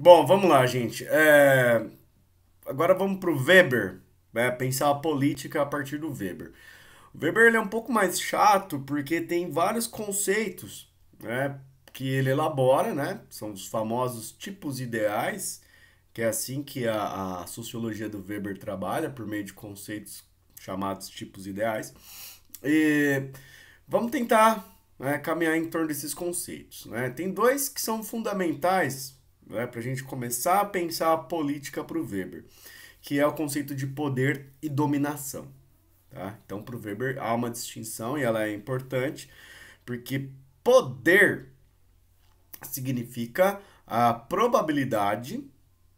Bom, vamos lá, gente. É... Agora vamos para o Weber, né? pensar a política a partir do Weber. O Weber ele é um pouco mais chato porque tem vários conceitos né? que ele elabora, né? são os famosos tipos ideais, que é assim que a, a sociologia do Weber trabalha, por meio de conceitos chamados tipos ideais. E vamos tentar né, caminhar em torno desses conceitos. Né? Tem dois que são fundamentais né, para a gente começar a pensar a política para o Weber, que é o conceito de poder e dominação. Tá? Então, para o Weber, há uma distinção e ela é importante, porque poder significa a probabilidade,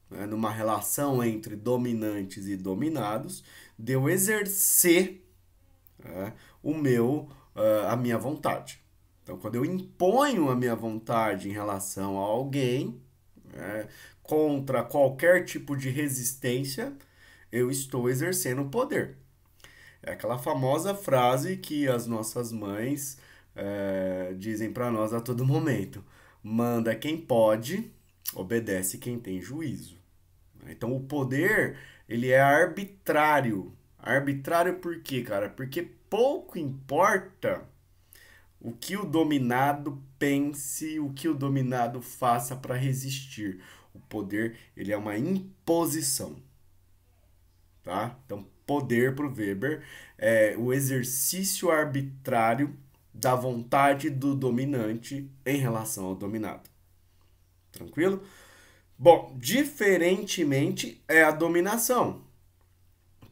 né, numa relação entre dominantes e dominados, de eu exercer né, o meu, uh, a minha vontade. Então, quando eu imponho a minha vontade em relação a alguém, né, contra qualquer tipo de resistência, eu estou exercendo poder. É aquela famosa frase que as nossas mães é, dizem para nós a todo momento: manda quem pode, obedece quem tem juízo. Então o poder ele é arbitrário. Arbitrário por quê, cara? Porque pouco importa o que o dominado pense, o que o dominado faça para resistir. O poder, ele é uma imposição. Tá? Então, poder para o Weber é o exercício arbitrário da vontade do dominante em relação ao dominado. Tranquilo? Bom, diferentemente é a dominação.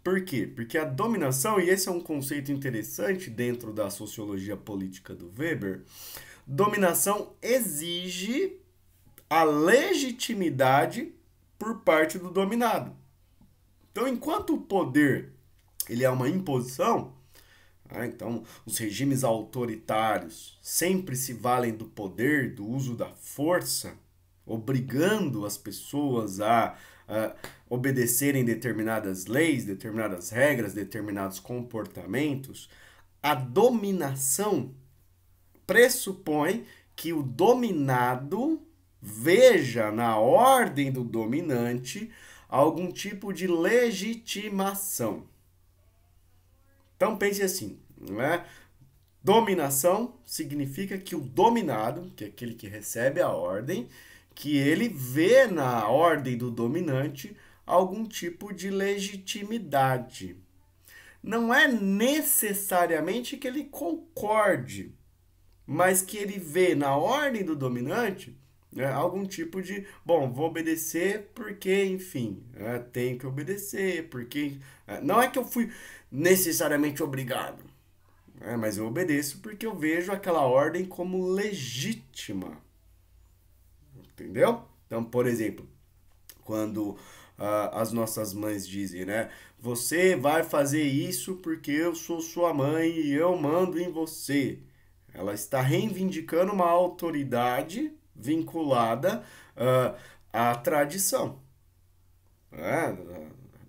Por quê? Porque a dominação, e esse é um conceito interessante dentro da sociologia política do Weber, dominação exige a legitimidade por parte do dominado. Então, enquanto o poder ele é uma imposição, né, então, os regimes autoritários sempre se valem do poder, do uso da força obrigando as pessoas a, a obedecerem determinadas leis, determinadas regras, determinados comportamentos, a dominação pressupõe que o dominado veja na ordem do dominante algum tipo de legitimação. Então pense assim, né? Dominação significa que o dominado, que é aquele que recebe a ordem, que ele vê na ordem do dominante algum tipo de legitimidade. Não é necessariamente que ele concorde, mas que ele vê na ordem do dominante né, algum tipo de, bom, vou obedecer porque, enfim, é, tenho que obedecer, porque. É, não é que eu fui necessariamente obrigado, é, mas eu obedeço porque eu vejo aquela ordem como legítima entendeu? Então, por exemplo, quando uh, as nossas mães dizem, né? Você vai fazer isso porque eu sou sua mãe e eu mando em você. Ela está reivindicando uma autoridade vinculada uh, à tradição. Né?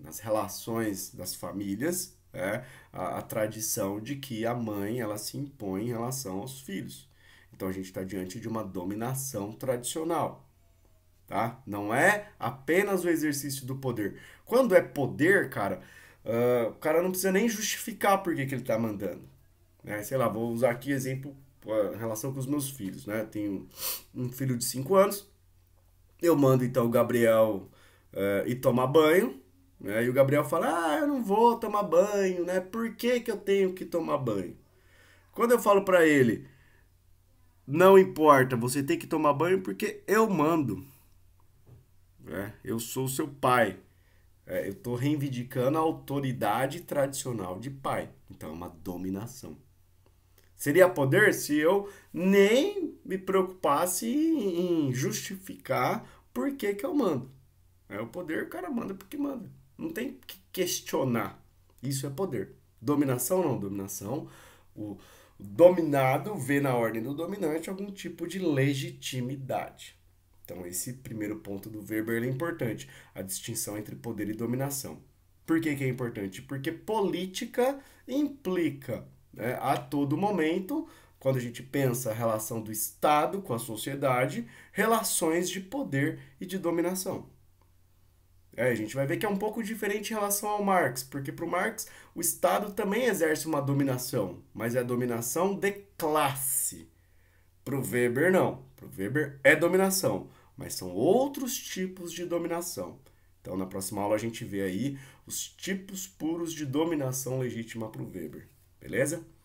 Nas relações das famílias, é, a, a, tradição de que a mãe ela se impõe em relação aos filhos. Então a gente está diante de uma dominação tradicional. Tá? Não é apenas o exercício do poder. Quando é poder, cara, uh, o cara não precisa nem justificar por que, que ele está mandando. Né? Sei lá, vou usar aqui exemplo ah, em relação com os meus filhos. Né? Eu tenho um filho de 5 anos. Eu mando então o Gabriel uh, ir tomar banho. Né? E o Gabriel fala: Ah, eu não vou tomar banho, né? Por que, que eu tenho que tomar banho? Quando eu falo para ele não importa, você tem que tomar banho porque eu mando. É, eu sou seu pai. É, eu estou reivindicando a autoridade tradicional de pai. Então é uma dominação. Seria poder se eu nem me preocupasse em justificar por que, que eu mando. É o poder, o cara manda porque manda. Não tem que questionar. Isso é poder. Dominação não, dominação. O, dominado vê na ordem do dominante algum tipo de legitimidade. Então, esse primeiro ponto do Weber é importante, a distinção entre poder e dominação. Por que, que é importante? Porque política implica né, a todo momento, quando a gente pensa a relação do Estado com a sociedade, relações de poder e de dominação. É, a gente vai ver que é um pouco diferente em relação ao Marx, porque para o Marx o Estado também exerce uma dominação, mas é a dominação de classe. Para o Weber, não. Para o Weber é dominação, mas são outros tipos de dominação. Então, na próxima aula, a gente vê aí os tipos puros de dominação legítima para o Weber. Beleza?